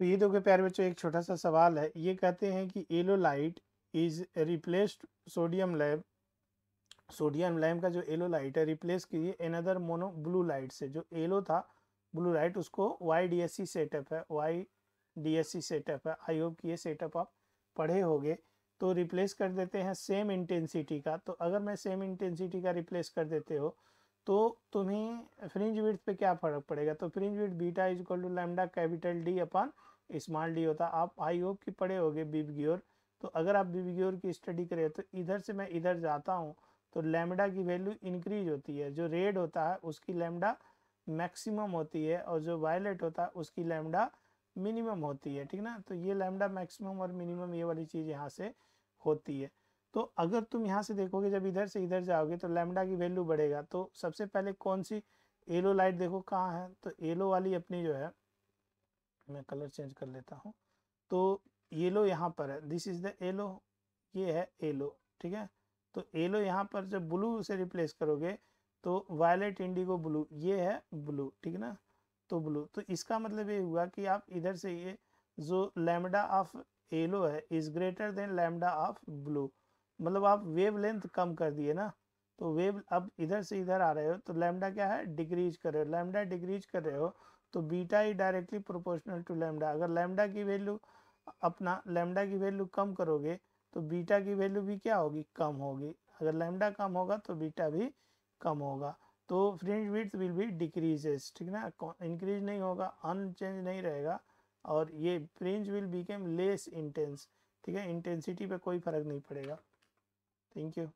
तो ये देखो प्यारे बच्चों एक छोटा सा सवाल है ये कहते हैं कि yellow light is replaced sodium lamp sodium lamp का जो एलो लाइट है रिप्लेस कीजिए एनदर मोनो ब्लू लाइट से जो एलो था ब्लू लाइट उसको Y D S C setup है Y D S C setup है आई होप कि ये सेटअप आप पढ़े होंगे तो रिप्लेस कर देते हैं सेम इंटेंसिटी का तो अगर मैं सेम इंटेंसिटी का रिप्लेस कर देते हो तो तुम्हें फ्रिंज विड्थ पे क्या फर्क पड़ेगा तो fringe width beta is equal to lambda capital D upon small D होता आप आई होप कि पढ़े होगे गए बीबग्योर तो अगर आप बीब की स्टडी करें तो इधर से मैं इधर जाता हूँ तो लेमडा की वैल्यू इंक्रीज होती है जो रेड होता है उसकी लेमडा मैक्सिमम होती है और जो वायलेट होता है उसकी लेमडा मिनिमम होती है ठीक ना तो ये लेमडा मैक्सिमम और मिनिमम ये वाली चीज़ यहाँ से होती है तो अगर तुम यहाँ से देखोगे जब इधर से इधर जाओगे तो लेमडा की वैल्यू बढ़ेगा तो सबसे पहले कौन सी एलो लाइट देखो कहाँ है तो एलो वाली अपनी जो है मैं कलर चेंज कर लेता हूँ तो येलो यहाँ पर है दिस इज़ द येलो ये है येलो ठीक है तो येलो यहाँ पर जब ब्लू से रिप्लेस करोगे तो वायलेट इंडिगो ब्लू ये है ब्लू ठीक है ना तो ब्लू तो इसका मतलब ये हुआ कि आप इधर से ये जो लैमडा ऑफ येलो है is greater than lambda of blue मतलब आप वेव लेंथ कम कर दिए ना तो वेव अब इधर से इधर आ रहे हो तो लैमडा क्या है डिक्रीज कर रहे हो लैमडा डिक्रीज कर रहे हो तो बीटा ही डायरेक्टली प्रोपोर्शनल टू लैम्डा अगर लैम्डा की वैल्यू अपना लैम्डा की वैल्यू कम करोगे तो बीटा की वैल्यू भी क्या होगी कम होगी अगर लैम्डा कम होगा तो बीटा भी कम होगा तो फ्रिंज विथ विल भी डिक्रीजेस ठीक ना इंक्रीज नहीं होगा अनचेंज नहीं रहेगा और ये fringe will became less intense ठीक है इंटेंसिटी पे कोई फर्क नहीं पड़ेगा थैंक यू